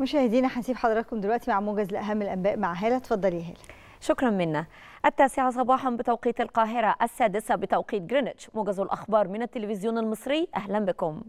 مشاهدينا هنسيب حضراتكم دلوقتي مع موجز لاهم الانباء مع هاله اتفضلي يا هاله شكرا منا التاسعة صباحا بتوقيت القاهرة السادسة بتوقيت جرينتش موجز الأخبار من التلفزيون المصري أهلا بكم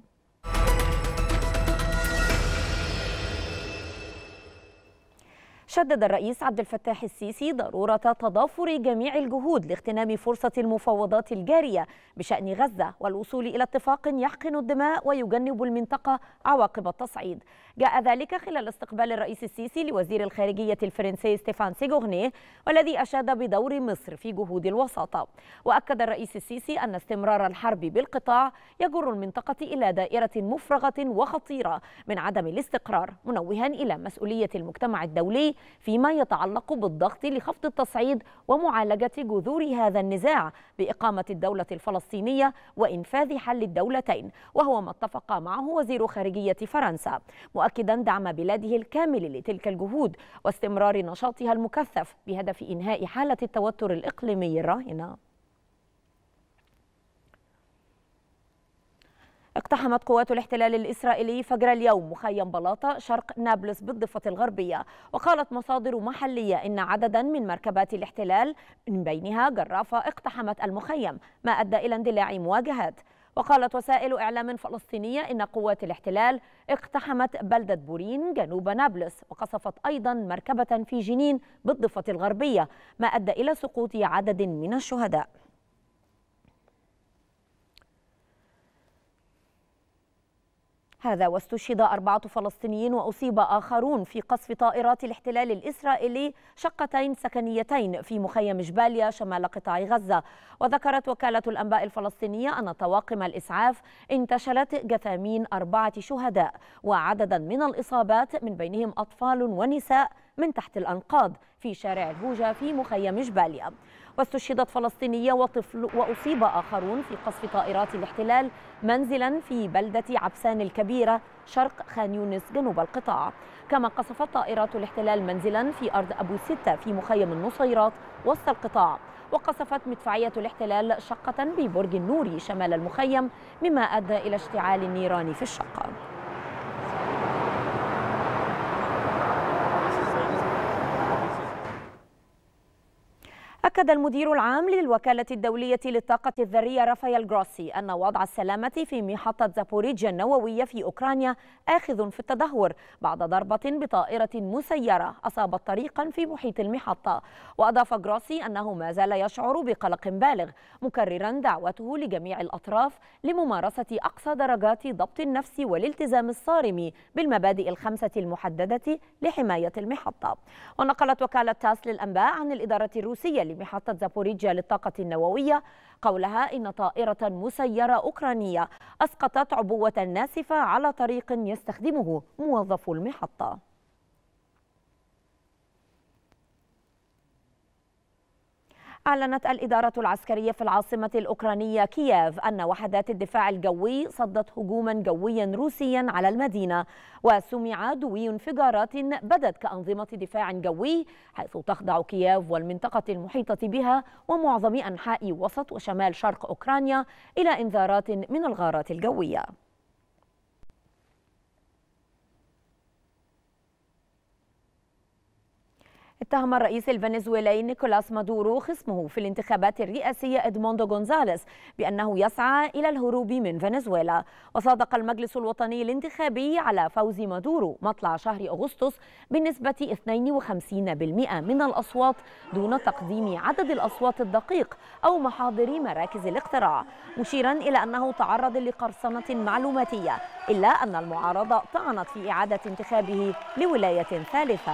شدد الرئيس عبد الفتاح السيسي ضرورة تضافر جميع الجهود لاغتنام فرصة المفاوضات الجارية بشأن غزة والوصول إلى اتفاق يحقن الدماء ويجنب المنطقة عواقب التصعيد جاء ذلك خلال استقبال الرئيس السيسي لوزير الخارجية الفرنسي ستيفان سيغوغني والذي أشاد بدور مصر في جهود الوساطة وأكد الرئيس السيسي أن استمرار الحرب بالقطاع يجر المنطقة إلى دائرة مفرغة وخطيرة من عدم الاستقرار منوها إلى مسؤولية المجتمع الدولي فيما يتعلق بالضغط لخفض التصعيد ومعالجة جذور هذا النزاع بإقامة الدولة الفلسطينية وإنفاذ حل الدولتين وهو ما اتفق معه وزير خارجية فرنسا مؤكدا دعم بلاده الكامل لتلك الجهود واستمرار نشاطها المكثف بهدف إنهاء حالة التوتر الإقليمي الراهنة اقتحمت قوات الاحتلال الإسرائيلي فجر اليوم مخيم بلاطة شرق نابلس بالضفة الغربية وقالت مصادر محلية إن عددا من مركبات الاحتلال من بينها جرافة اقتحمت المخيم ما أدى إلى اندلاع مواجهات وقالت وسائل إعلام فلسطينية إن قوات الاحتلال اقتحمت بلدة بورين جنوب نابلس وقصفت أيضا مركبة في جنين بالضفة الغربية ما أدى إلى سقوط عدد من الشهداء هذا واستشهد أربعة فلسطينيين وأصيب آخرون في قصف طائرات الاحتلال الإسرائيلي شقتين سكنيتين في مخيم جباليا شمال قطاع غزة وذكرت وكالة الأنباء الفلسطينية أن طواقم الإسعاف انتشلت جثامين أربعة شهداء وعددا من الإصابات من بينهم أطفال ونساء من تحت الأنقاض في شارع الهوجة في مخيم جباليا واستشهدت فلسطينية وطفل وأصيب آخرون في قصف طائرات الاحتلال منزلا في بلدة عبسان الكبيرة شرق خان يونس جنوب القطاع كما قصفت طائرات الاحتلال منزلا في أرض أبو ستة في مخيم النصيرات وسط القطاع وقصفت مدفعية الاحتلال شقة ببرج النوري شمال المخيم مما أدى إلى اشتعال النيران في الشقة أكد المدير العام للوكالة الدولية للطاقة الذرية رافائيل جروسي أن وضع السلامة في محطة زابوريجيا النووية في أوكرانيا آخذ في التدهور بعد ضربة بطائرة مسيرة أصابت طريقا في محيط المحطة وأضاف جروسي أنه ما زال يشعر بقلق بالغ مكررا دعوته لجميع الأطراف لممارسة أقصى درجات ضبط النفس والالتزام الصارم بالمبادئ الخمسة المحددة لحماية المحطة ونقلت وكالة تاس للأنباء عن الإدارة الروسية بمحطة زابوريجيا للطاقة النووية قولها إن طائرة مسيرة أوكرانية أسقطت عبوة ناسفة على طريق يستخدمه موظفو المحطة أعلنت الإدارة العسكرية في العاصمة الأوكرانية كييف أن وحدات الدفاع الجوي صدت هجوما جويا روسيا على المدينة وسمع دوي انفجارات بدت كأنظمة دفاع جوي حيث تخضع كييف والمنطقة المحيطة بها ومعظم أنحاء وسط وشمال شرق أوكرانيا إلى إنذارات من الغارات الجوية اتهم الرئيس الفنزويلي نيكولاس مادورو خصمه في الانتخابات الرئاسية إدموندو غونزاليس بأنه يسعى إلى الهروب من فنزويلا وصادق المجلس الوطني الانتخابي على فوز مادورو مطلع شهر أغسطس بنسبة 52% من الأصوات دون تقديم عدد الأصوات الدقيق أو محاضر مراكز الاقتراع مشيرا إلى أنه تعرض لقرصنة معلوماتية إلا أن المعارضة طعنت في إعادة انتخابه لولاية ثالثة